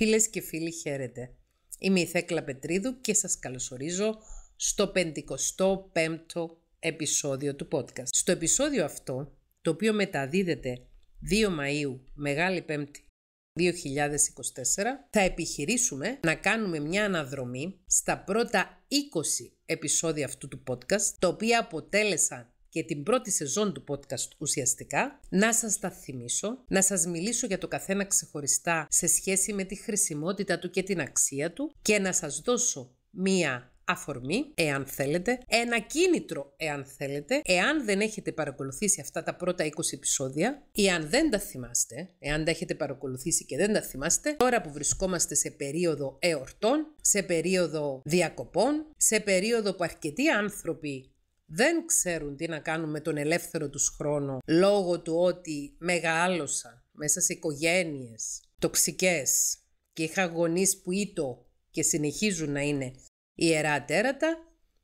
Φίλες και φίλοι χαίρετε. Είμαι η Θέκλα Πετρίδου και σας καλωσορίζω στο 55ο επεισόδιο του podcast. Στο επεισόδιο αυτό, το οποίο μεταδίδεται 2 Μαΐου, Μεγάλη Πέμπτη 2024, θα επιχειρήσουμε να κάνουμε μια αναδρομή στα πρώτα 20 επεισόδια αυτού του podcast, τα οποία αποτέλεσαν και την πρώτη σεζόν του podcast ουσιαστικά, να σας τα θυμίσω, να σας μιλήσω για το καθένα ξεχωριστά σε σχέση με τη χρησιμότητα του και την αξία του και να σας δώσω μία αφορμή, εάν θέλετε, ένα κίνητρο, εάν θέλετε, εάν δεν έχετε παρακολουθήσει αυτά τα πρώτα 20 επεισόδια ή αν δεν τα θυμάστε, εάν τα έχετε παρακολουθήσει και δεν τα θυμάστε, τώρα που βρισκόμαστε σε περίοδο εορτών, σε περίοδο διακοπών, σε περίοδο που αρκετοί άνθρωποι δεν ξέρουν τι να κάνουν με τον ελεύθερο τους χρόνο λόγω του ότι μεγάλωσα μέσα σε οικογένειες τοξικές και είχα γονείς που ήτο και συνεχίζουν να είναι ιερά τέρατα,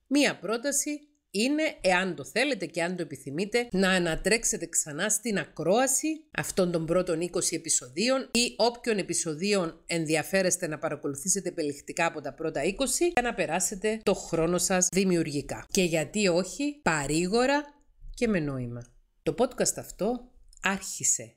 μία πρόταση είναι, εάν το θέλετε και αν το επιθυμείτε, να ανατρέξετε ξανά στην ακρόαση αυτών των πρώτων 20 επεισοδίων ή όποιων επεισοδίων ενδιαφέρεστε να παρακολουθήσετε επελιχτικά από τα πρώτα 20 για να περάσετε το χρόνο σας δημιουργικά. Και γιατί όχι, παρήγορα και με νόημα. Το podcast αυτό άρχισε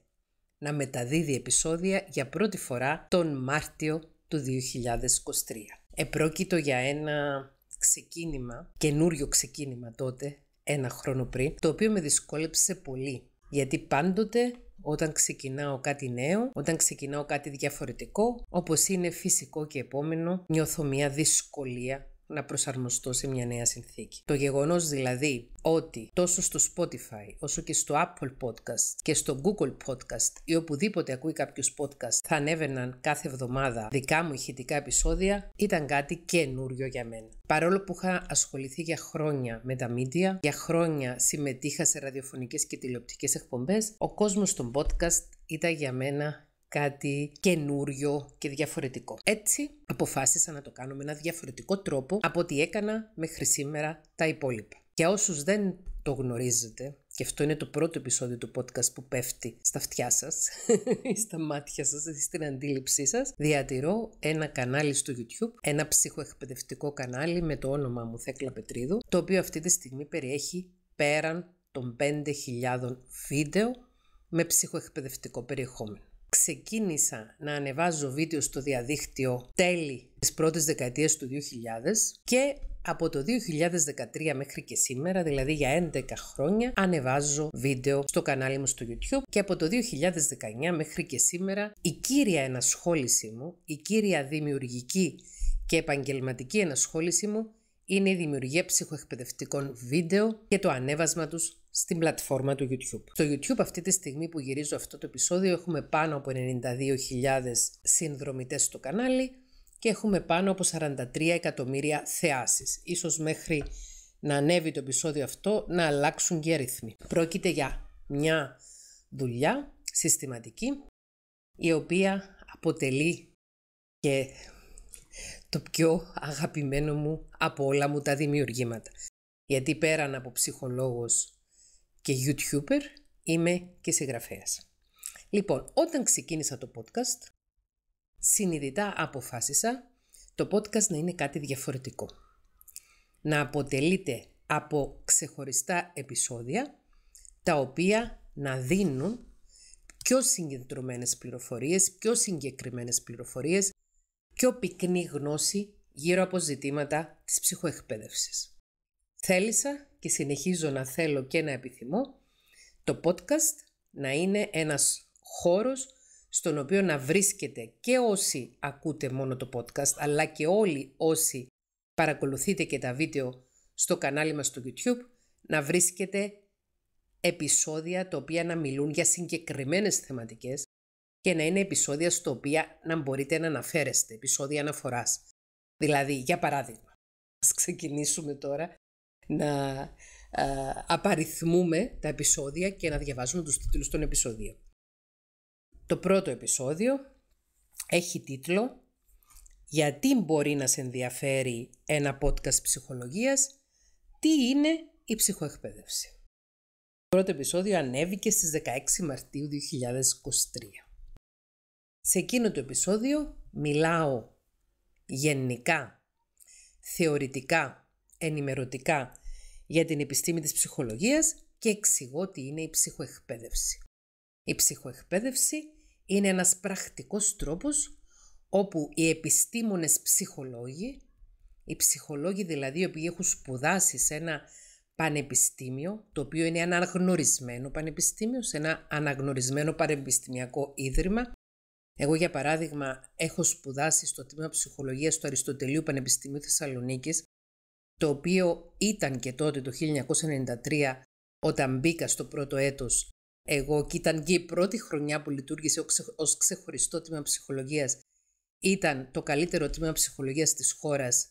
να μεταδίδει επεισόδια για πρώτη φορά τον Μάρτιο του 2023. Επρόκειτο για ένα ξεκίνημα, καινούριο ξεκίνημα τότε, ένα χρόνο πριν, το οποίο με δυσκόλεψε πολύ. Γιατί πάντοτε όταν ξεκινάω κάτι νέο, όταν ξεκινάω κάτι διαφορετικό, όπως είναι φυσικό και επόμενο, νιώθω μια δυσκολία να προσαρμοστώ σε μια νέα συνθήκη. Το γεγονός δηλαδή ότι τόσο στο Spotify όσο και στο Apple Podcast και στο Google Podcast ή οπουδήποτε ακούει κάποιος podcast θα ανέβαιναν κάθε εβδομάδα δικά μου ηχητικά επεισόδια ήταν κάτι καινούριο για μένα. Παρόλο που είχα ασχοληθεί για χρόνια με τα media, για χρόνια συμμετείχα σε ραδιοφωνικές και τηλεοπτικές εκπομπές, ο κόσμος των podcast ήταν για μένα κάτι καινούριο και διαφορετικό. Έτσι αποφάσισα να το κάνω με ένα διαφορετικό τρόπο από ό,τι έκανα μέχρι σήμερα τα υπόλοιπα. Για όσους δεν το γνωρίζετε, και αυτό είναι το πρώτο επεισόδιο του podcast που πέφτει στα αυτιά σας, στα μάτια σας, στην αντίληψή σας, διατηρώ ένα κανάλι στο YouTube, ένα ψυχοεκπαιδευτικό κανάλι με το όνομα μου Θέκλα Πετρίδου, το οποίο αυτή τη στιγμή περιέχει πέραν των 5.000 βίντεο με ψυχοεκπαιδευτικό περιεχόμενο ξεκίνησα να ανεβάζω βίντεο στο διαδίκτυο τέλη της πρώτης δεκαετίας του 2000 και από το 2013 μέχρι και σήμερα, δηλαδή για 11 χρόνια, ανεβάζω βίντεο στο κανάλι μου στο YouTube και από το 2019 μέχρι και σήμερα η κύρια ενασχόληση μου, η κύρια δημιουργική και επαγγελματική ενασχόληση μου είναι η δημιουργία ψυχοεκπαιδευτικών βίντεο και το ανέβασμα τους στην πλατφόρμα του YouTube. Στο YouTube αυτή τη στιγμή που γυρίζω αυτό το επεισόδιο έχουμε πάνω από 92.000 συνδρομητές στο κανάλι και έχουμε πάνω από 43 εκατομμύρια θεάσεις. Ίσως μέχρι να ανέβει το επεισόδιο αυτό να αλλάξουν και αριθμοί. Πρόκειται για μια δουλειά συστηματική η οποία αποτελεί και το πιο αγαπημένο μου από όλα μου τα δημιουργήματα. Γιατί πέραν από ψυχολόγος και YouTuber, είμαι και συγγραφέας. Λοιπόν, όταν ξεκίνησα το podcast, συνειδητά αποφάσισα το podcast να είναι κάτι διαφορετικό. Να αποτελείται από ξεχωριστά επεισόδια, τα οποία να δίνουν πιο συγκεντρωμένες πληροφορίες, πιο συγκεκριμένες πληροφορίες, πιο πυκνή γνώση γύρω από ζητήματα της ψυχοεκπαίδευσης. Θέλησα και συνεχίζω να θέλω και να επιθυμώ το podcast να είναι ένας χώρος στον οποίο να βρίσκεται και όσοι ακούτε μόνο το podcast αλλά και όλοι όσοι παρακολουθείτε και τα βίντεο στο κανάλι μας στο YouTube να βρίσκεται επεισόδια τα οποία να μιλούν για συγκεκριμένες θεματικές και να είναι επεισόδια στο οποία να μπορείτε να αναφέρεστε, επεισόδια αναφοράς. Δηλαδή, για παράδειγμα, ας ξεκινήσουμε τώρα να απαριθμούμε τα επεισόδια και να διαβάζουμε τους τίτλους των επεισοδίων. Το πρώτο επεισόδιο έχει τίτλο «Γιατί μπορεί να σε ενδιαφέρει ένα podcast ψυχολογίας, τι είναι η ψυχοεκπαίδευση». Το πρώτο επεισόδιο ανέβηκε στις 16 Μαρτίου 2023. Σε εκείνο το επεισόδιο μιλάω γενικά, θεωρητικά ενημερωτικά για την επιστήμη της ψυχολογίας και εξηγώ τι είναι η ψυχοεκπαίδευση. Η ψυχοεκπαίδευση είναι ένας πρακτικός τρόπος όπου οι επιστήμονες ψυχολόγοι, οι ψυχολόγοι δηλαδή οι οποίοι έχουν σπουδάσει σε ένα πανεπιστήμιο, το οποίο είναι αναγνωρισμένο πανεπιστήμιο, σε ένα αναγνωρισμένο πανεπιστημιακό ίδρυμα. Εγώ για παράδειγμα έχω σπουδάσει στο τμήμα ψυχολογίας του Αριστοτελείου Πανεπιστημίου Θεσσαλονίκης το οποίο ήταν και τότε το 1993 όταν μπήκα στο πρώτο έτος εγώ και ήταν και η πρώτη χρονιά που λειτουργήσε ως ξεχωριστό τμήμα ψυχολογίας ήταν το καλύτερο τμήμα ψυχολογίας της χώρας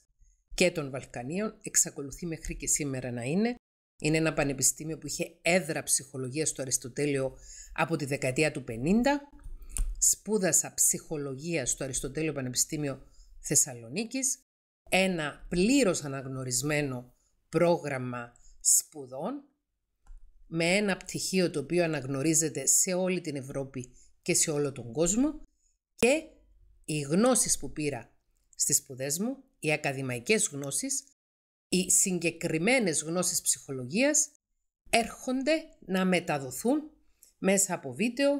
και των Βαλκανίων, εξακολουθεί μέχρι και σήμερα να είναι. Είναι ένα πανεπιστήμιο που είχε έδρα ψυχολογίας στο Αριστοτέλειο από τη δεκαετία του 50. Σπούδασα ψυχολογία στο Αριστοτέλειο Πανεπιστήμιο Θεσσαλονίκης ένα πλήρως αναγνωρισμένο πρόγραμμα σπουδών με ένα πτυχίο το οποίο αναγνωρίζεται σε όλη την Ευρώπη και σε όλο τον κόσμο και οι γνώσεις που πήρα στις σπουδές μου, οι ακαδημαϊκές γνώσεις, οι συγκεκριμένες γνώσεις ψυχολογίας έρχονται να μεταδοθούν μέσα από βίντεο,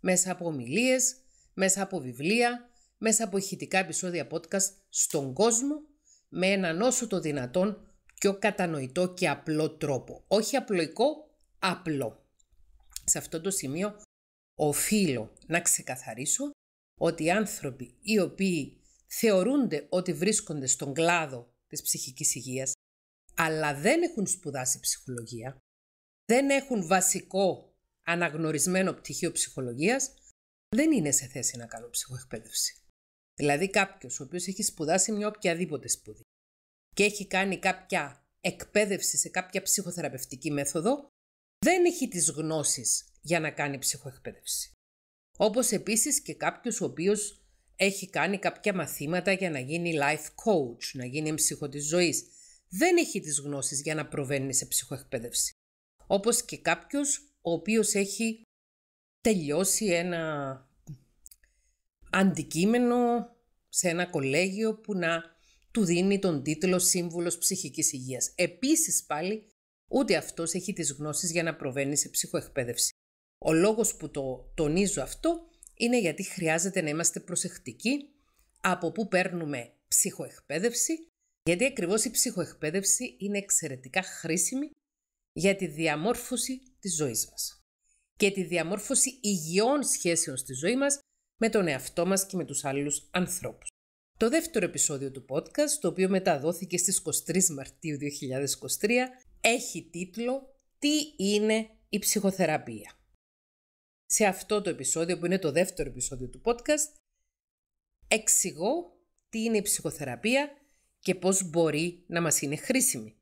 μέσα από ομιλίες, μέσα από βιβλία, μέσα από ηχητικά επεισόδια podcast στον κόσμο με έναν όσο το δυνατόν πιο κατανοητό και απλό τρόπο. Όχι απλοϊκό, απλό. Σε αυτό το σημείο οφείλω να ξεκαθαρίσω ότι οι άνθρωποι οι οποίοι θεωρούνται ότι βρίσκονται στον κλάδο της ψυχικής υγείας, αλλά δεν έχουν σπουδάσει ψυχολογία, δεν έχουν βασικό αναγνωρισμένο πτυχίο ψυχολογίας, δεν είναι σε θέση να κάνουν ψυχοεκπαίδευση. Δηλαδή κάποιος ο οποίος έχει σπουδάσει μια οποιαδήποτε σπουδή και έχει κάνει κάποια εκπαίδευση σε κάποια ψυχοθεραπευτική μέθοδο, δεν έχει τις γνώσεις για να κάνει ψυχοεκπαίδευση. Όπως επίσης και κάποιος ο οποίος έχει κάνει κάποια μαθήματα για να γίνει life coach, να γίνει ψυχο της ζωής. Δεν έχει τις γνώσεις για να προβαίνει σε ψυχοεκπαίδευση. Όπως και κάποιος ο οποίος έχει τελειώσει ένα αντικείμενο σε ένα κολέγιο που να του δίνει τον τίτλο Σύμβουλος Ψυχικής Υγείας. Επίσης πάλι, ούτε αυτός έχει τις γνώσεις για να προβαίνει σε ψυχοεκπαίδευση. Ο λόγος που το τονίζω αυτό είναι γιατί χρειάζεται να είμαστε προσεκτικοί από πού παίρνουμε ψυχοεκπαίδευση, γιατί ακριβώς η ψυχοεκπαίδευση είναι εξαιρετικά χρήσιμη για τη διαμόρφωση της ζωής μας και τη διαμόρφωση υγιών σχέσεων στη ζωή μας με τον εαυτό μας και με τους άλλους ανθρώπους. Το δεύτερο επεισόδιο του podcast, το οποίο μεταδόθηκε στις 23 Μαρτίου 2023, έχει τίτλο «Τι είναι η ψυχοθεραπεία». Σε αυτό το επεισόδιο, που είναι το δεύτερο επεισόδιο του podcast, εξηγώ τι είναι η ψυχοθεραπεία και πώς μπορεί να μας είναι χρήσιμη.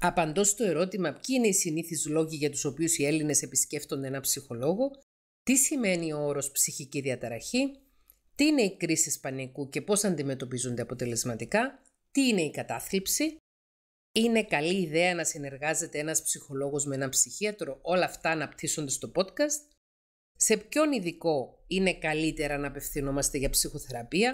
Απαντώ στο ερώτημα ποιοι είναι οι συνήθεις λόγοι για τους οποίους οι Έλληνες επισκέφτονται ένα ψυχολόγο τι σημαίνει ο όρος ψυχική διαταραχή, τι είναι οι κρίση πανικού και πώς αντιμετωπίζονται αποτελεσματικά, τι είναι η κατάθλιψη, είναι καλή ιδέα να συνεργάζεται ένας ψυχολόγος με έναν ψυχίατρο, όλα αυτά αναπτύσσονται στο podcast, σε ποιον ειδικό είναι καλύτερα να απευθυνόμαστε για ψυχοθεραπεία,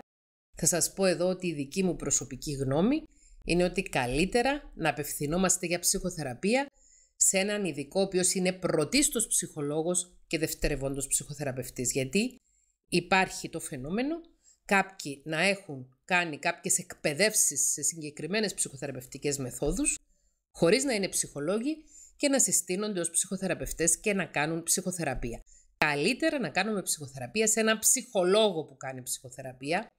θα σας πω εδώ ότι η δική μου προσωπική γνώμη είναι ότι καλύτερα να απευθυνόμαστε για ψυχοθεραπεία σε έναν ειδικό ο οποίος είναι πρωτίστως ψυχολόγος και δευτερευόντος ψυχοθεραπευτής. Γιατί υπάρχει το φαινόμενο κάποιοι να έχουν κάνει κάποιες εκπαιδεύσεις σε συγκεκριμένες ψυχοθεραπευτικές μεθόδους, χωρίς να είναι ψυχολόγοι και να συστήνονται ως ψυχοθεραπευτές και να κάνουν ψυχοθεραπεία. Καλύτερα να κάνουμε ψυχοθεραπεία σε έναν ψυχολόγο που κάνει ψυχοθεραπεία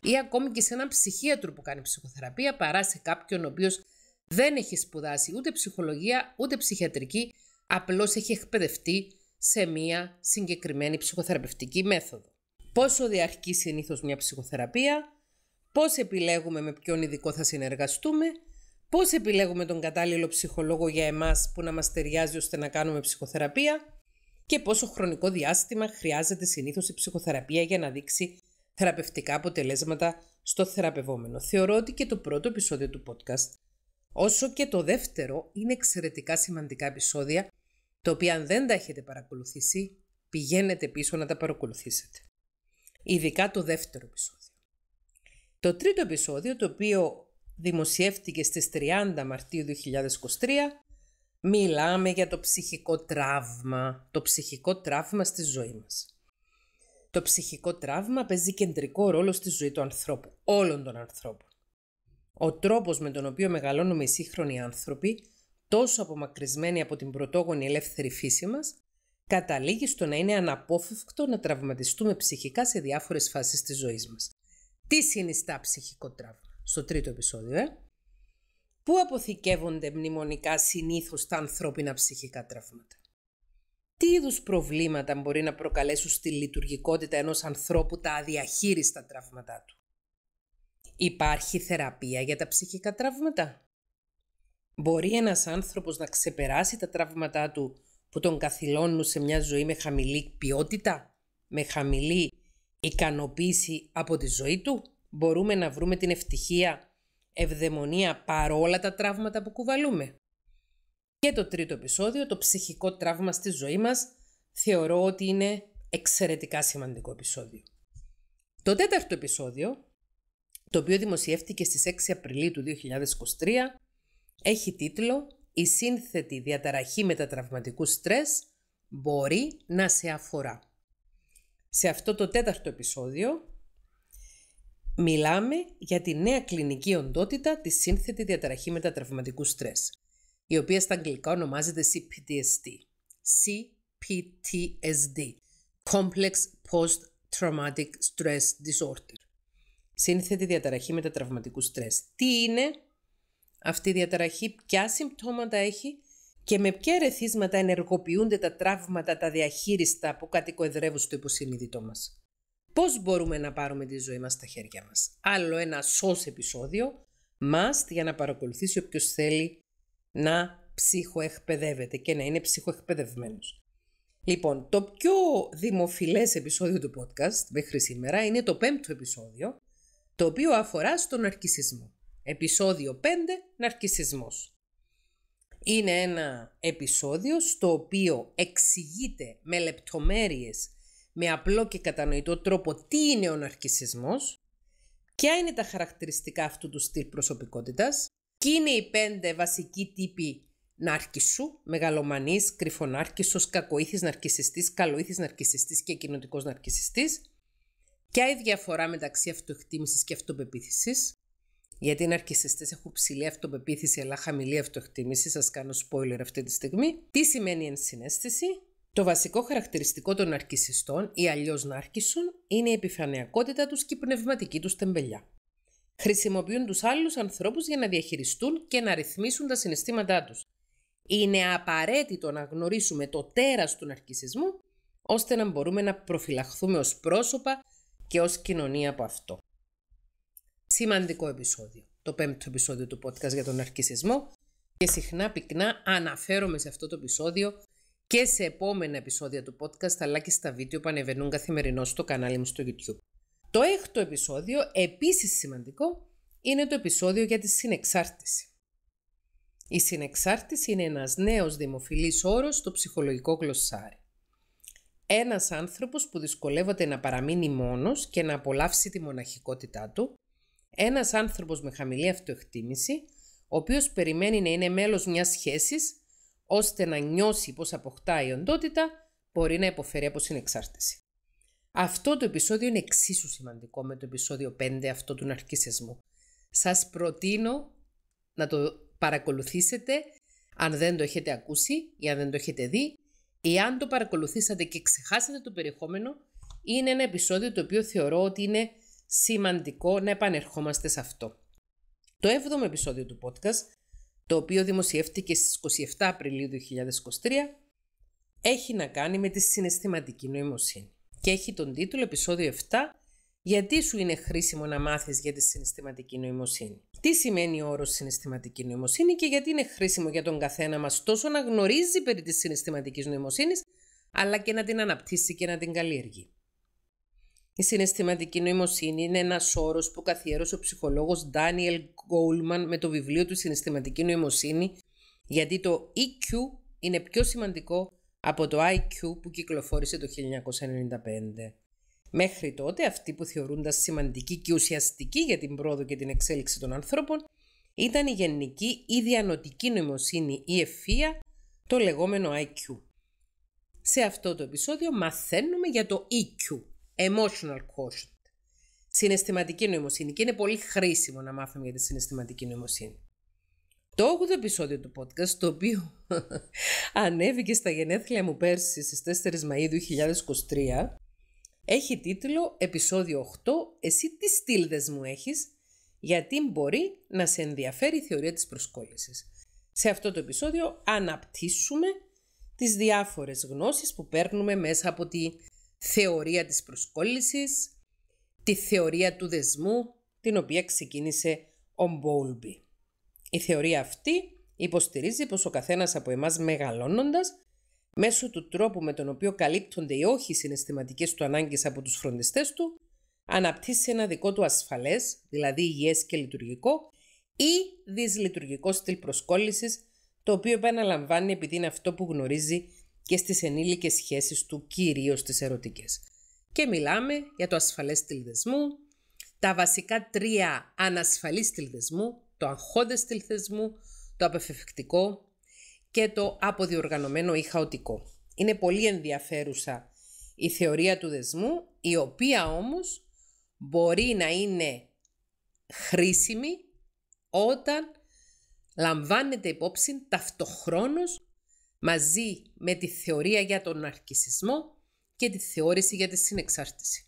ή ακόμη και σε έναν ψυχίατρο που κάνει ψυχοθεραπεία παρά σε κάποιον ο οποίος δεν έχει σπουδάσει ούτε ψυχολογία ούτε ψυχιατρική, απλώς έχει εκπαιδευτεί σε μία συγκεκριμένη ψυχοθεραπευτική μέθοδο. Πόσο διαρκεί συνήθως μια ψυχοθεραπεία, πώς ψυχοθεραπεια πω επιλεγουμε με ποιον ειδικό θα συνεργαστούμε, πώς επιλέγουμε τον κατάλληλο ψυχολόγο για εμάς που να μας ταιριάζει ώστε να κάνουμε ψυχοθεραπεία και πόσο χρονικό διάστημα χρειάζεται συνήθως η ψυχοθεραπεία για να δείξει θεραπευτικά αποτελέσματα στο θεραπευόμενο. Θεωρώ ότι και το πρώτο επεισόδιο του podcast όσο και το δεύτερο είναι εξαιρετικά σημαντικά επεισόδια, τα οποία αν δεν τα έχετε παρακολουθήσει, πηγαίνετε πίσω να τα παρακολουθήσετε. Ειδικά το δεύτερο επεισόδιο. Το τρίτο επεισόδιο, το οποίο δημοσιεύτηκε στις 30 Μαρτίου 2023, μιλάμε για το ψυχικό τραύμα, το ψυχικό τραύμα στη ζωή μας. Το ψυχικό τραύμα παίζει κεντρικό ρόλο στη ζωή του ανθρώπου, όλων των ανθρώπων. Ο τρόπος με τον οποίο μεγαλώνουμε οι σύγχρονοι άνθρωποι, τόσο απομακρυσμένοι από την πρωτόγονη ελεύθερη φύση μας, καταλήγει στο να είναι αναπόφευκτο να τραυματιστούμε ψυχικά σε διάφορες φάσεις της ζωής μας. Τι συνιστά ψυχικό τραύμα, στο τρίτο επεισόδιο, ε? Πού αποθηκεύονται μνημονικά συνήθως τα ανθρώπινα ψυχικά τραύματα. Τι είδους προβλήματα μπορεί να προκαλέσουν στη λειτουργικότητα ενός ανθρώπου τα αδιαχείριστα τραύματά του. Υπάρχει θεραπεία για τα ψυχικά τραύματα. Μπορεί ένας άνθρωπος να ξεπεράσει τα τραύματά του που τον καθυλώνουν σε μια ζωή με χαμηλή ποιότητα, με χαμηλή ικανοποίηση από τη ζωή του. Μπορούμε να βρούμε την ευτυχία, ευδαιμονία παρόλα τα τραύματα που κουβαλούμε. Και το τρίτο επεισόδιο, το ψυχικό τραύμα στη ζωή μας, θεωρώ ότι είναι εξαιρετικά σημαντικό επεισόδιο. Το τέταρτο επεισόδιο το οποίο δημοσιεύτηκε στις 6 Απριλίου του 2023, έχει τίτλο «Η σύνθετη διαταραχή μετατραυματικού στρες μπορεί να σε αφορά». Σε αυτό το τέταρτο επεισόδιο μιλάμε για τη νέα κλινική οντότητα της σύνθετη διαταραχή μετατραυματικού στρες, η οποία στα αγγλικά ονομάζεται CPTSD. CPTSD, Complex Post-Traumatic Stress Disorder. Σύνθετη διαταραχή μετατραυματικού στρες. Τι είναι αυτή η διαταραχή, ποια συμπτώματα έχει και με ποια ρεθίσματα ενεργοποιούνται τα τραύματα τα διαχείριστα που κατοικοεδρεύουν στο υποσυνείδητό μας. Πώς μπορούμε να πάρουμε τη ζωή μας στα χέρια μας. Άλλο ένα σως επεισόδιο, must για να παρακολουθήσει οποίο θέλει να ψυχοεκπαιδεύεται και να είναι ψυχοεκπαιδευμένος. Λοιπόν, το πιο δημοφιλές επεισόδιο του podcast μέχρι σήμερα είναι το πέμπτο επεισόδιο το οποίο αφορά στον ναρκισισμό. Επισόδιο 5, Ναρκισισμός. Είναι ένα επεισόδιο στο οποίο εξηγείται με λεπτομέρειες, με απλό και κατανοητό τρόπο τι είναι ο ναρκισισμός, ποια είναι τα χαρακτηριστικά αυτού του στυλ προσωπικότητας, και είναι οι πέντε βασικοί τύποι ναρκισσού, μεγαλομανής, κρυφονάρκισσος, κακοήθης ναρκισιστής, καλοήθης ναρκισιστής και κοινωτικός ναρκισιστής, Ποια η διαφορά μεταξύ αυτοεκτίμησης και αυτοπεποίθησης. Γιατί οι ναρκισιστές έχουν ψηλή αυτοπεποίθηση αλλά χαμηλή αυτοεκτίμηση, σας κάνω spoiler αυτή τη στιγμή. Τι σημαίνει ενσυναίσθηση. Το βασικό χαρακτηριστικό των ναρκισιστών ή αλλιώς ναρκισσων είναι η αλλιω ναρκισσων ειναι η επιφανειακοτητα τους και η πνευματική τους τεμπελιά. Χρησιμοποιούν τους άλλους ανθρώπους για να διαχειριστούν και να ρυθμίσουν τα συναισθήματά τους. Είναι απαραίτητο να γνωρίσουμε το τέρας του ναρκισισμού ώστε να μπορούμε να προφυλαχθούμε ως πρόσωπα και ως κοινωνία από αυτό. Σημαντικό επεισόδιο, το πέμπτο επεισόδιο του podcast για τον αρκισισμό και συχνά πυκνά αναφέρομαι σε αυτό το επεισόδιο και σε επόμενα επεισόδια του podcast αλλά και στα βίντεο που ανεβαίνουν καθημερινό στο κανάλι μου στο YouTube. Το έκτο επεισόδιο, επίσης σημαντικό, είναι το επεισόδιο για τη συνεξάρτηση. Η συνεξάρτηση είναι ένας νέος δημοφιλής όρος στο ψυχολογικό γλωσσάρι. Ένας άνθρωπος που δυσκολεύεται να παραμείνει μόνος και να απολαύσει τη μοναχικότητά του. Ένας άνθρωπος με χαμηλή αυτοεκτίμηση, ο οποίος περιμένει να είναι μέλος μιας σχέσης, ώστε να νιώσει πως αποκτά η οντότητα, μπορεί να υποφέρει από συνεξάρτηση. Αυτό το επεισόδιο είναι εξίσου σημαντικό με το επεισόδιο 5 αυτό του ναρκισισμού. Σας προτείνω να το παρακολουθήσετε αν δεν το έχετε ακούσει ή αν δεν το έχετε δει Εάν το παρακολουθήσατε και ξεχάσατε το περιεχόμενο, είναι ένα επεισόδιο το οποίο θεωρώ ότι είναι σημαντικό να επανερχόμαστε σε αυτό. Το 7ο επεισόδιο του podcast, το οποίο δημοσιεύτηκε στις 27 Απριλίου 2023, έχει να κάνει με τη συναισθηματική νοημοσύνη και έχει τον τίτλο επεισόδιο 7 γιατί σου είναι χρήσιμο να μάθεις για τη συναισθηματική νοημοσύνη. Τι σημαίνει ο όρος συναισθηματική νοημοσύνη και γιατί είναι χρήσιμο για τον καθένα μας τόσο να γνωρίζει περί της συναισθηματικής νοημοσύνης, αλλά και να την αναπτύσσει και να την καλλιεργεί. Η συναισθηματική νοημοσύνη είναι ένας όρος που καθιέρωσε ο ψυχολόγος Ντάνιελ Γκόλμαν με το βιβλίο του Συναισθηματική Νοημοσύνη, γιατί το EQ είναι πιο σημαντικό από το IQ που κυκλοφόρησε το 1995. Μέχρι τότε αυτοί που θεωρούνταν σημαντικοί και ουσιαστικοί για την πρόοδο και την εξέλιξη των ανθρώπων ήταν η γενική ή διανοτική νοημοσύνη ή ευφία, το λεγόμενο IQ. Σε αυτό το επεισόδιο μαθαίνουμε για το EQ, Emotional Quotient, συναισθηματική νοημοσύνη και είναι πολύ χρήσιμο να μάθουμε για τη συναισθηματική νοημοσύνη. Το 8ο επεισόδιο του podcast, το οποίο ανέβηκε στα γενέθλια μου πέρσι στις 4 Μαΐου 2023, έχει τίτλο «Επισόδιο 8. Εσύ τι στήλδες μου έχεις» γιατί μπορεί να σε ενδιαφέρει η θεωρία της προσκόλλησης. Σε αυτό το επεισόδιο αναπτύσσουμε τις διάφορες γνώσεις που παίρνουμε μέσα από τη θεωρία της προσκόλλησης, τη θεωρία του δεσμού, την οποία ξεκίνησε ο Μπόλμπι. Η θεωρία αυτή υποστηρίζει πως ο καθένας από εμάς μεγαλώνοντας μέσω του τρόπου με τον οποίο καλύπτονται οι όχι συναισθηματικές του ανάγκες από τους φροντιστές του, αναπτύσσει ένα δικό του ασφαλές, δηλαδή υγιές και λειτουργικό, ή δυσλειτουργικό στυλ προσκόλλησης, το οποίο επαναλαμβάνει επειδή είναι αυτό που γνωρίζει και στις ενήλικες σχέσεις του, κυρίως τις ερωτικές. Και μιλάμε για το ασφαλές στυλ δεσμού, τα βασικά τρία ανασφαλή στυλ δεσμού, το αγχώδες στυλ δεσμού, το απεφευκτικό και το αποδιοργανωμένο ή χαοτικό. Είναι πολύ ενδιαφέρουσα η θεωρία του δεσμού, η οποία όμως μπορεί να είναι χρήσιμη όταν λαμβάνεται υπόψη ταυτοχρόνως μαζί με τη θεωρία για τον αρκισισμό και τη θεώρηση για τη συνεξάρτηση.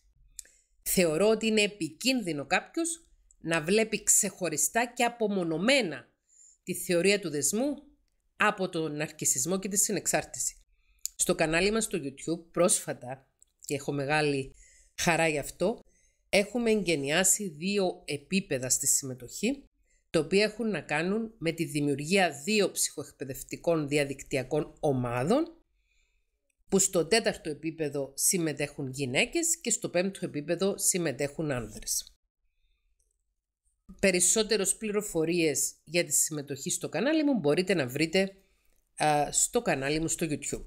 Θεωρώ ότι είναι επικίνδυνο κάποιος να βλέπει ξεχωριστά και απομονωμένα τη θεωρία του δεσμού από τον ναρκισισμό και τη συνεξάρτηση. Στο κανάλι μας στο YouTube πρόσφατα, και έχω μεγάλη χαρά γι' αυτό, έχουμε εγκαινιάσει δύο επίπεδα στη συμμετοχή, τα οποία έχουν να κάνουν με τη δημιουργία δύο ψυχοεκπαιδευτικών διαδικτυακών ομάδων, που στο τέταρτο επίπεδο συμμετέχουν γυναίκες και στο πέμπτο επίπεδο συμμετέχουν άνδρες. Περισσότερες πληροφορίες για τη συμμετοχή στο κανάλι μου μπορείτε να βρείτε στο κανάλι μου στο YouTube.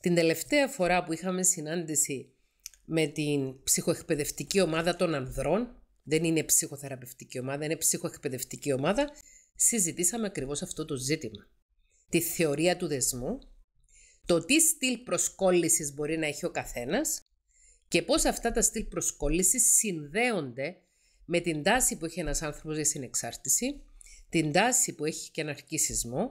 Την τελευταία φορά που είχαμε συνάντηση με την ψυχοεκπαιδευτική ομάδα των ανδρών, δεν είναι ψυχοθεραπευτική ομάδα, είναι ψυχοεκπαιδευτική ομάδα, συζητήσαμε ακριβώς αυτό το ζήτημα. Τη θεωρία του δεσμού, το τι στυλ προσκόλλησης μπορεί να έχει ο καθένας και πώς αυτά τα στυλ προσκόλλησης συνδέονται με την τάση που έχει ένας άνθρωπος για συνεξάρτηση, την τάση που έχει και ναρκισισμό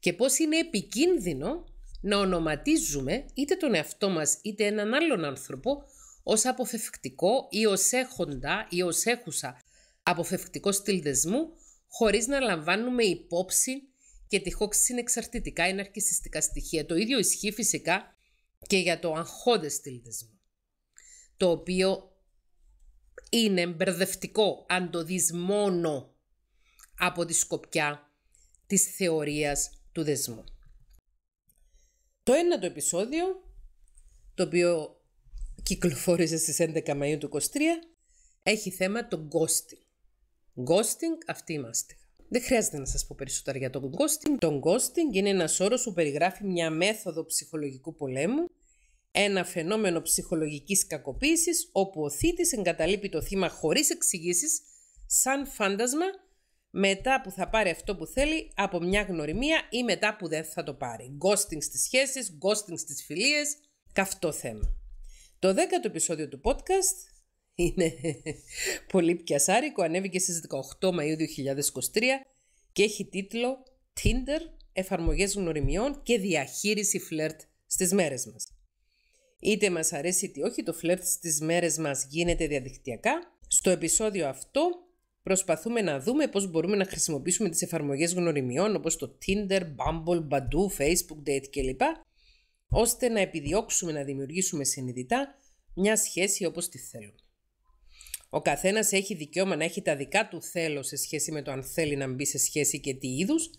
και πώς είναι επικίνδυνο να ονοματίζουμε είτε τον εαυτό μας είτε έναν άλλον άνθρωπο ως αποφευκτικό ή ως έχοντα ή ως έχουσα αποφευκτικό στυλ δεσμού χωρίς να λαμβάνουμε υπόψη και τυχόξη συνεξαρτητικά ή ναρκισιστικά στοιχεία. Το ίδιο ισχύει φυσικά και για το αγχώδες στυλ δεσμού, το οποίο είναι μπερδευτικό αν το δεις μόνο από τη σκοπιά της θεωρίας του δεσμού. Το ένα το επεισόδιο, το οποίο κυκλοφόρησε στις 11 Μαΐου του 23, έχει θέμα το ghosting. Ghosting αυτή είμαστε. Δεν χρειάζεται να σας πω περισσότερα για το ghosting. Το ghosting είναι ένας όρος που περιγράφει μια μέθοδο ψυχολογικού πολέμου ένα φαινόμενο ψυχολογικής κακοποίησης όπου ο θήτης εγκαταλείπει το θύμα χωρίς εξηγήσεις σαν φάντασμα μετά που θα πάρει αυτό που θέλει από μια γνωριμία ή μετά που δεν θα το πάρει. Ghosting στις σχέσεις, ghosting στις φιλίες, καυτό θέμα. Το δέκατο επεισόδιο του podcast είναι πολύ πιασάρικο, ανέβηκε στις 18 Μαΐου 2023 και έχει τίτλο Tinder, εφαρμογές γνωριμιών και διαχείριση φλερτ στις μέρες μας. Είτε μας αρέσει είτε όχι, το φλερτ στις μέρες μας γίνεται διαδικτυακά. Στο επεισόδιο αυτό προσπαθούμε να δούμε πώς μπορούμε να χρησιμοποιήσουμε τις εφαρμογές γνωριμιών όπως το Tinder, Bumble, Badoo, Facebook, Date κλπ. ώστε να επιδιώξουμε να δημιουργήσουμε συνειδητά μια σχέση όπως τη θέλουμε. Ο καθένας έχει δικαίωμα να έχει τα δικά του θέλω σε σχέση με το αν θέλει να μπει σε σχέση και τι είδους.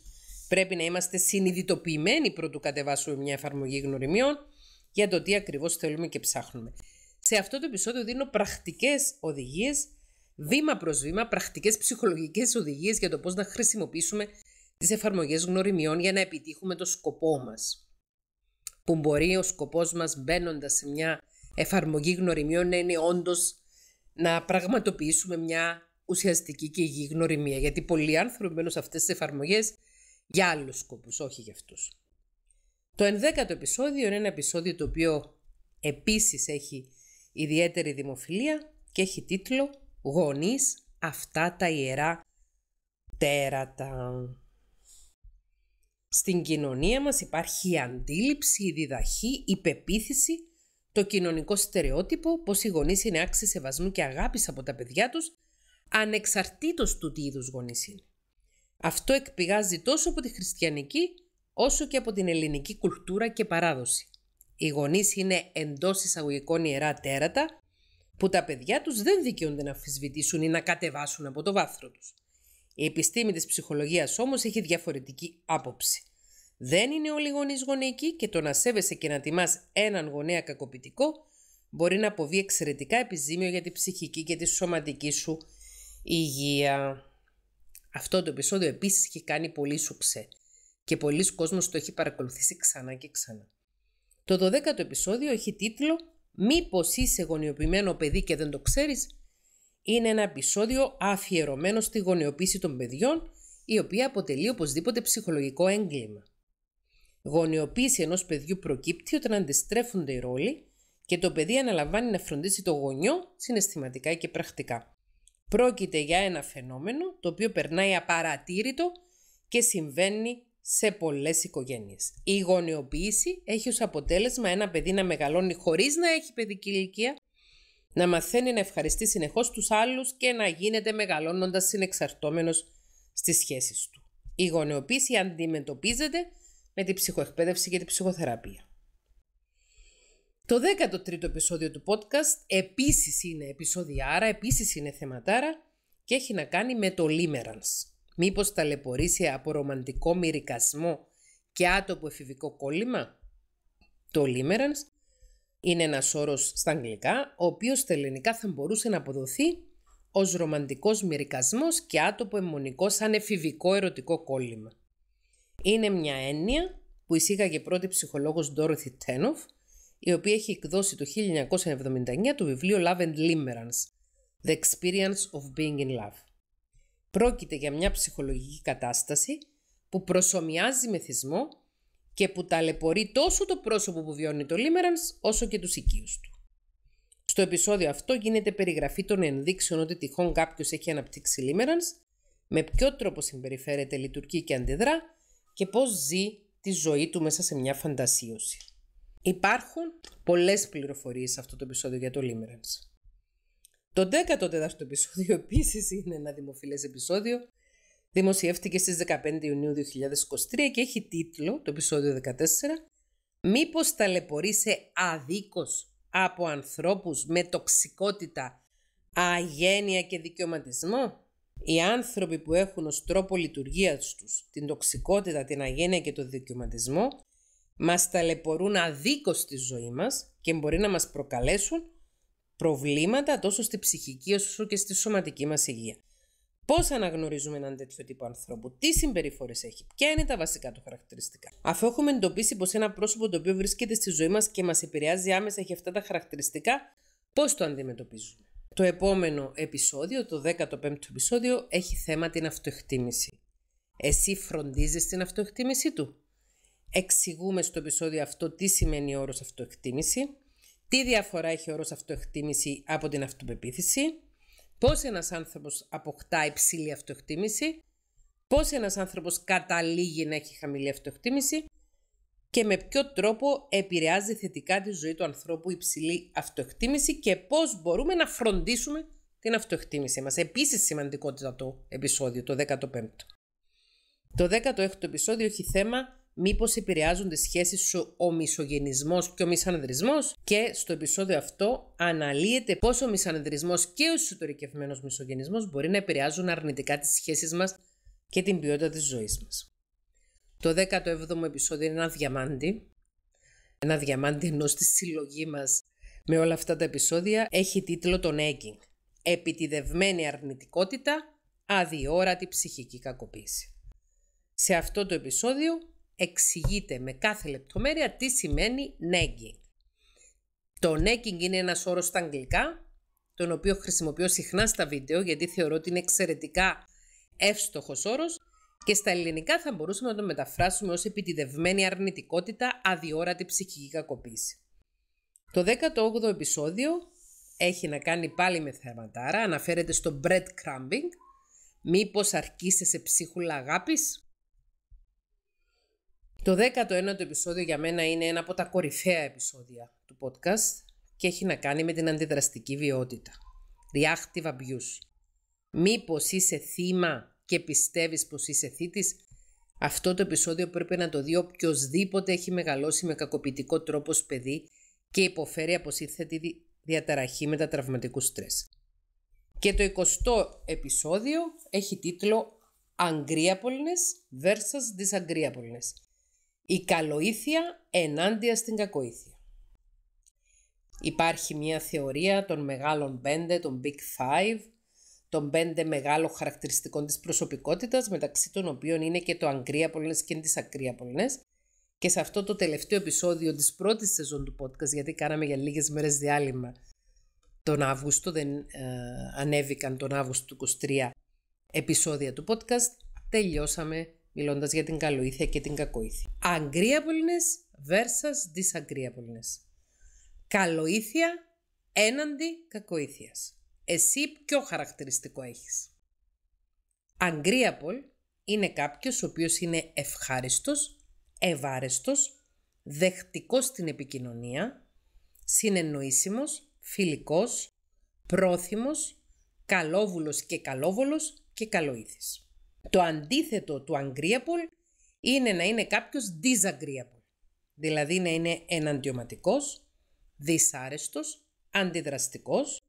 Πρέπει να είμαστε συνειδητοποιημένοι πρωτού κατεβάσουμε μια εφαρμογή γνωριμιών για το τι ακριβώς θέλουμε και ψάχνουμε. Σε αυτό το επεισόδιο δίνω πρακτικές οδηγίες, βήμα προς βήμα, πρακτικές ψυχολογικές οδηγίες για το πώς να χρησιμοποιήσουμε τις εφαρμογές γνωριμιών για να επιτύχουμε το σκοπό μας. Που μπορεί ο σκοπός μας μπαίνοντας σε μια εφαρμογή γνωριμιών να είναι όντως να πραγματοποιήσουμε μια ουσιαστική και υγιή γνωριμία. Γιατί πολλοί άνθρωποι μπαίνουν σε αυτές τις εφαρμογές για άλλους σκοπούς, όχι για αυτούς. Το ενδέκατο επεισόδιο είναι ένα επεισόδιο το οποίο επίσης έχει ιδιαίτερη δημοφιλία και έχει τίτλο «Γονείς, αυτά τα ιερά τέρατα». Στην κοινωνία μας υπάρχει η αντίληψη, η διδαχή, η πεποίθηση, το κοινωνικό στερεότυπο πως οι γονείς είναι άξιοι σεβασμού και αγάπης από τα παιδιά τους, ανεξαρτήτως του τι είδους γονείς είναι. Αυτό εκπηγάζει τόσο από τη χριστιανική όσο και από την ελληνική κουλτούρα και παράδοση. Οι γονείς είναι εντός εισαγωγικών ιερά τέρατα που τα παιδιά τους δεν δικαιούνται να αφισβητήσουν ή να κατεβάσουν από το βάθρο τους. Η επιστήμη της ψυχολογίας όμως έχει διαφορετική άποψη. Δεν είναι όλοι οι γονείς γονεικοί και το να σέβεσαι και να τιμάς έναν γονέα κακοποιητικό μπορεί να αποβεί εξαιρετικά επιζήμιο για τη ψυχική και τη σωματική σου υγεία. Αυτό το επεισόδιο επίσης έχει κάνει πολύ σουξέ και πολλοί κόσμος το έχει παρακολουθήσει ξανά και ξανά. Το 12ο επεισόδιο έχει τίτλο «Μήπως είσαι γονιοποιημένο παιδί και δεν το ξέρεις» είναι ένα επεισόδιο αφιερωμένο στη γονιοποίηση των παιδιών, η οποία αποτελεί οπωσδήποτε ψυχολογικό έγκλημα. Γονιοποίηση ενός παιδιού προκύπτει όταν αντιστρέφονται οι ρόλοι και το παιδί αναλαμβάνει να φροντίσει το γονιό συναισθηματικά και πρακτικά. Πρόκειται για ένα φαινόμενο το οποίο περνάει απαρατήρητο και συμβαίνει σε πολλές οικογένειες. Η γονεοποίηση έχει ως αποτέλεσμα ένα παιδί να μεγαλώνει χωρίς να έχει παιδική ηλικία, να μαθαίνει να ευχαριστεί συνεχώς τους άλλους και να γίνεται μεγαλώνοντας συνεξαρτώμενος στις σχέσεις του. Η γονεοποίηση αντιμετωπίζεται με την ψυχοεκπαίδευση και την ψυχοθεραπεία. Το 13ο επεισόδιο του podcast επίσης είναι άρα, επίσης είναι θεματάρα και έχει να κάνει με το limerance. Μήπως ταλαιπωρήσει από ρομαντικό μυρικασμό και άτομο εφηβικό κόλλημα. Το limerence είναι ένας όρος στα αγγλικά, ο οποίος στα ελληνικά θα μπορούσε να αποδοθεί ως ρομαντικός μυρικασμός και άτομο αιμονικό σαν εφηβικό ερωτικό κόλλημα. Είναι μια έννοια που εισήγαγε πρώτη ψυχολόγος Dorothy Τένοφ, η οποία έχει εκδώσει το 1979 το βιβλίο Love and Limerence, The Experience of Being in Love. Πρόκειται για μια ψυχολογική κατάσταση που προσωμιάζει με θυσμό και που ταλαιπωρεί τόσο το πρόσωπο που βιώνει το Λίμερανς όσο και τους οικείους του. Στο επεισόδιο αυτό γίνεται περιγραφή των ενδείξεων ότι τυχόν κάποιος έχει αναπτύξει Λίμερανς, με ποιο τρόπο συμπεριφέρεται, λειτουργεί και αντιδρά και πώς ζει τη ζωή του μέσα σε μια φαντασίωση. Υπάρχουν πολλές πληροφορίες σε αυτό το επεισόδιο για το Λίμερανς. Το 14ο επεισόδιο επίσης είναι ένα δημοφιλές επεισόδιο. Δημοσιεύτηκε στις 15 Ιουνίου 2023 και έχει τίτλο το επεισόδιο 14 «Μήπως ταλαιπωρείσαι αδίκως από ανθρώπους με τοξικότητα, αγένεια και δικαιωματισμό» Οι άνθρωποι που έχουν ως τρόπο λειτουργίας τους την τοξικότητα, την αγένεια και τον δικαιωματισμό μας ταλαιπωρούν αδίκως στη ζωή μας και μπορεί να μας προκαλέσουν προβλήματα τόσο στη ψυχική όσο και στη σωματική μας υγεία. Πώς αναγνωρίζουμε έναν τέτοιο τύπο ανθρώπου, τι συμπεριφορές έχει, ποια είναι τα βασικά του χαρακτηριστικά. Αφού έχουμε εντοπίσει πως ένα πρόσωπο το οποίο βρίσκεται στη ζωή μας και μας επηρεάζει άμεσα έχει αυτά τα χαρακτηριστικά, πώς το αντιμετωπίζουμε. Το επόμενο επεισόδιο, το 15ο επεισόδιο, έχει θέμα την αυτοεκτίμηση. Εσύ φροντίζεις την αυτοεκτίμησή του. Εξηγούμε στο επεισόδιο αυτό τι σημαίνει ο όρος εξηγουμε στο επεισοδιο αυτο τι σημαινει ορος αυτοεκτιμηση τι διαφορά έχει ο όρος αυτοεκτίμηση από την αυτοπεποίθηση, πώς ένας άνθρωπος αποκτά υψηλή αυτοεκτίμηση, πώς ένας άνθρωπος καταλήγει να έχει χαμηλή αυτοεκτίμηση και με ποιο τρόπο επηρεάζει θετικά τη ζωή του ανθρώπου υψηλή αυτοεκτίμηση και πώς μπορούμε να φροντίσουμε την αυτοεκτίμησή μας. Επίσης το επεισόδιο, το 15ο. Το 16ο επεισόδιο έχει θέμα μήπως επηρεάζουν τις σχέσεις σου ο μισογενισμός και ο μισανδρισμός και στο επεισόδιο αυτό αναλύεται πώς ο μισανδρισμός και ο εσωτερικευμένος μισογενισμός μπορεί να επηρεάζουν αρνητικά τις σχέσεις μας και την ποιότητα της ζωής μας. Το 17ο επεισόδιο είναι ένα διαμάντι, ένα διαμάντι ενός στη συλλογή μας με όλα αυτά τα επεισόδια έχει τίτλο το Nagging. Επιτιδευμένη αρνητικότητα, αδιόρατη ψυχική κακοποίηση. Σε αυτό το επεισόδιο εξηγείται με κάθε λεπτομέρεια τι σημαίνει nagging. Το nagging είναι ένας όρος στα αγγλικά, τον οποίο χρησιμοποιώ συχνά στα βίντεο γιατί θεωρώ ότι είναι εξαιρετικά εύστοχος όρος και στα ελληνικά θα μπορούσαμε να το μεταφράσουμε ως επιτιδευμένη αρνητικότητα, αδιόρατη ψυχική κακοποίηση. Το 18ο επεισόδιο έχει να κάνει πάλι με θεματάρα, αναφέρεται στο breadcrumbing, μήπως αρκείσαι σε ψίχουλα αγάπης. Το 19ο επεισόδιο για μένα είναι ένα από τα κορυφαία επεισόδια του podcast και έχει να κάνει με την αντιδραστική βιότητα. Reactive abuse. Μήπως είσαι θύμα και πιστεύεις πως είσαι θήτης, αυτό το επεισόδιο πρέπει να το δει οποιοδήποτε έχει μεγαλώσει με κακοποιητικό τρόπο παιδί και υποφέρει από σύνθετη διαταραχή μετατραυματικού στρες. Και το 20ο επεισόδιο έχει τίτλο Agreeableness versus Disagreeableness η καλοήθεια ενάντια στην κακοήθεια. Υπάρχει μια θεωρία των μεγάλων πέντε, των Big Five, των πέντε μεγάλων χαρακτηριστικών της προσωπικότητας, μεταξύ των οποίων είναι και το Αγκρίαπολνες και της Ακρίαπολνες. Και σε αυτό το τελευταίο επεισόδιο της πρώτης σεζόν του podcast, γιατί κάναμε για λίγες μέρες διάλειμμα τον Αύγουστο, δεν ε, ανέβηκαν τον Αύγουστο του 23 επεισόδια του podcast, τελειώσαμε μιλώντας για την καλοήθεια και την κακοήθεια. Agreeableness versus disagreeableness. Καλοήθεια έναντι κακοήθειας. Εσύ ποιο χαρακτηριστικό έχεις. Agreeable είναι κάποιος ο οποίος είναι ευχάριστος, ευάρεστος, δεχτικός στην επικοινωνία, συνεννοήσιμος, φιλικός, πρόθυμος, καλόβουλος και καλόβολος και καλοήθης. Το αντίθετο του agreeable είναι να είναι κάποιος disagreeable, δηλαδή να είναι εναντιωματικός, δυσάρεστος, αντιδραστικός,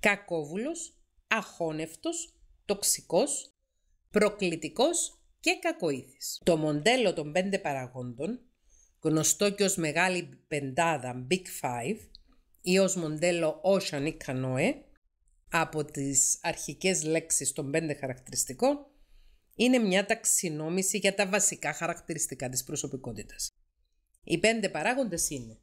κακόβουλος, αχώνευτος, τοξικός, προκλητικός και κακοήθης. Το μοντέλο των πέντε παραγόντων, γνωστό και ως μεγάλη πεντάδα Big Five ή ως μοντέλο Oceanic Canoe, από τις αρχικές λέξεις των πέντε χαρακτηριστικών, είναι μια ταξινόμηση για τα βασικά χαρακτηριστικά της προσωπικότητας. Οι πέντε παράγοντες είναι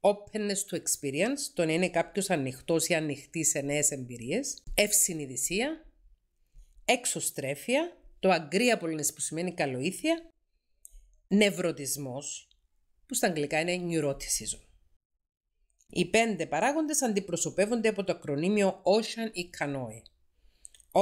openness to experience, το να είναι κάποιος ανοιχτός ή ανοιχτή σε νέες εμπειρίες, ευσυνειδησία, εξωστρέφεια, το agreeable που σημαίνει καλοήθεια, νευρωτισμός, που στα αγγλικά είναι neuroticism. Οι πέντε παράγοντες αντιπροσωπεύονται από το ακρονίμιο Ocean ή Canoe,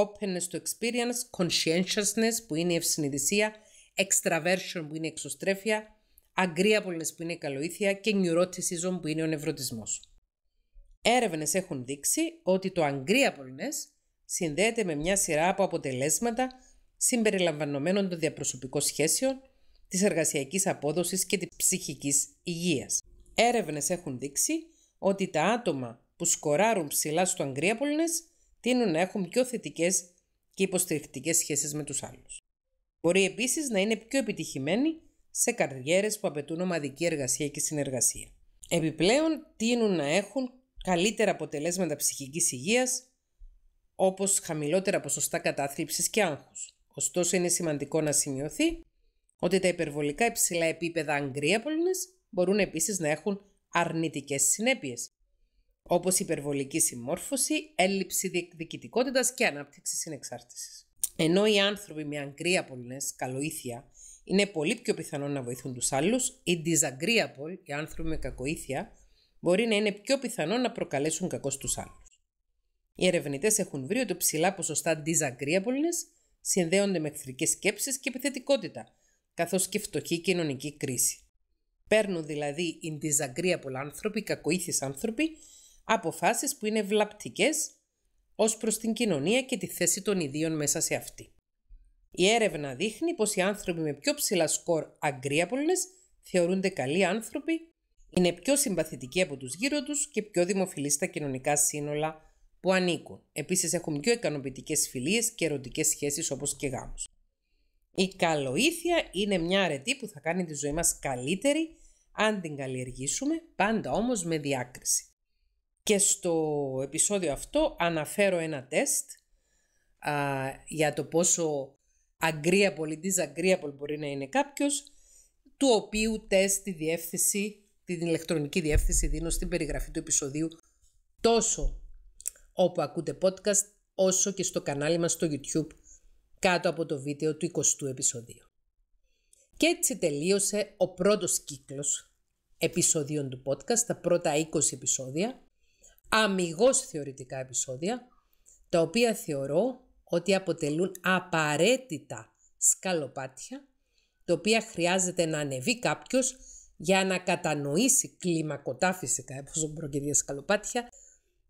openness to experience, conscientiousness που είναι η ευσυνειδησία, extraversion που είναι η εξωστρέφεια, agreeableness που είναι η καλοήθεια και neuroticism που είναι ο νευρωτισμός. Έρευνες έχουν δείξει ότι το agreeableness συνδέεται με μια σειρά από αποτελέσματα συμπεριλαμβανομένων των διαπροσωπικών σχέσεων, της εργασιακής απόδοσης και της ψυχικής υγείας. Έρευνες έχουν δείξει ότι τα άτομα που σκοράρουν ψηλά στο agreeableness τείνουν να έχουν πιο θετικές και υποστηρικτικές σχέσεις με τους άλλους. Μπορεί επίσης να είναι πιο επιτυχημένοι σε καριέρες που απαιτούν ομαδική εργασία και συνεργασία. Επιπλέον, τείνουν να έχουν καλύτερα αποτελέσματα ψυχικής υγείας, όπως χαμηλότερα ποσοστά κατάθλιψης και άγχους. Ωστόσο, είναι σημαντικό να σημειωθεί ότι τα υπερβολικά υψηλά επίπεδα αγκρίαπολνε μπορούν επίσης να έχουν αρνητικές συνέπειες, όπως υπερβολική συμμόρφωση, έλλειψη διεκδικητικότητας και ανάπτυξη συνεξάρτησης. Ενώ οι άνθρωποι με αγκρίαπολνες καλοήθεια, είναι πολύ πιο πιθανό να βοηθούν τους άλλους, οι disagreeable, οι άνθρωποι με κακοήθεια, μπορεί να είναι πιο πιθανό να προκαλέσουν κακό στους άλλους. Οι ερευνητές έχουν βρει ότι ψηλά ποσοστά disagreeableness συνδέονται με εχθρικές σκέψεις και επιθετικότητα, καθώς και φτωχή κοινωνική κρίση. Παίρνουν δηλαδή οι disagreeable άνθρωποι, οι κακοήθεις άνθρωποι, αποφάσεις που είναι βλαπτικές ως προς την κοινωνία και τη θέση των ιδίων μέσα σε αυτή. Η έρευνα δείχνει πως οι άνθρωποι με πιο ψηλά σκορ agreeableness θεωρούνται καλοί άνθρωποι, είναι πιο συμπαθητικοί από τους γύρω τους και πιο δημοφιλείς στα κοινωνικά σύνολα που ανήκουν. Επίσης έχουν πιο ικανοποιητικές φιλίες και ερωτικές σχέσεις όπως και γάμους. Η καλοήθεια είναι μια αρετή που θα κάνει τη ζωή μας καλύτερη αν την καλλιεργήσουμε, πάντα όμως με διάκριση. Και στο επεισόδιο αυτό αναφέρω ένα τεστ για το πόσο agreeable ή disagreeable μπορεί να είναι κάποιος, του οποίου τεστ τη διεύθυνση, την ηλεκτρονική διεύθυνση δίνω στην περιγραφή του επεισοδίου τόσο όπου ακούτε podcast όσο και στο κανάλι μας στο YouTube κάτω από το βίντεο του 20ου επεισοδίου. Και έτσι τελείωσε ο πρώτος κύκλος επεισοδίων του podcast, τα πρώτα 20 επεισόδια αμυγός θεωρητικά επεισόδια, τα οποία θεωρώ ότι αποτελούν απαραίτητα σκαλοπάτια, τα οποία χρειάζεται να ανεβεί κάποιος για να κατανοήσει κλιμακωτά φυσικά, εφόσον πρόκειται σκαλοπάτια,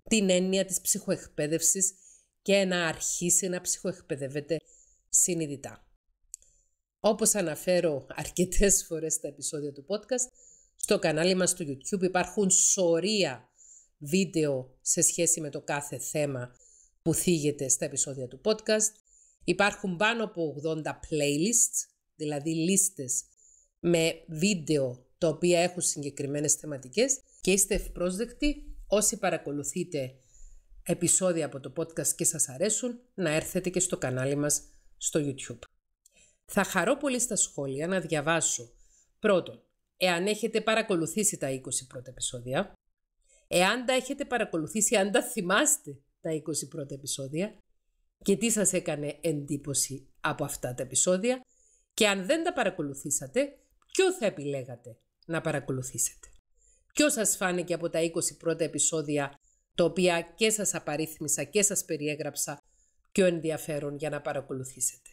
την έννοια της ψυχοεκπαίδευσης και να αρχίσει να ψυχοεκπαιδεύεται συνειδητά. Όπως αναφέρω αρκετές φορές στα επεισόδια του podcast, στο κανάλι μας στο YouTube υπάρχουν σωρία βίντεο σε σχέση με το κάθε θέμα που θίγεται στα επεισόδια του podcast. Υπάρχουν πάνω από 80 playlists, δηλαδή λίστες με βίντεο τα οποία έχουν συγκεκριμένες θεματικές και είστε ευπρόσδεκτοι όσοι παρακολουθείτε επεισόδια από το podcast και σας αρέσουν να έρθετε και στο κανάλι μας στο YouTube. Θα χαρώ πολύ στα σχόλια να διαβάσω πρώτον εάν έχετε παρακολουθήσει τα 20 πρώτα επεισόδια, Εάν τα έχετε παρακολουθήσει, αν τα θυμάστε τα 20 πρώτα επεισόδια και τι σας έκανε εντύπωση από αυτά τα επεισόδια και αν δεν τα παρακολουθήσατε, ποιο θα επιλέγατε να παρακολουθήσετε. Ποιο σας φάνηκε από τα 20 πρώτα επεισόδια τα οποία και σας απαρίθμησα και σας περιέγραψα πιο ενδιαφέρον για να παρακολουθήσετε.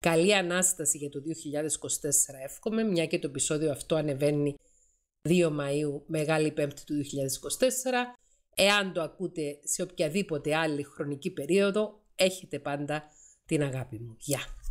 Καλή Ανάσταση για το 2024 εύχομαι, μια και το επεισόδιο αυτό ανεβαίνει 2 Μαΐου, Μεγάλη Πέμπτη του 2024. Εάν το ακούτε σε οποιαδήποτε άλλη χρονική περίοδο, έχετε πάντα την αγάπη μου. Γεια!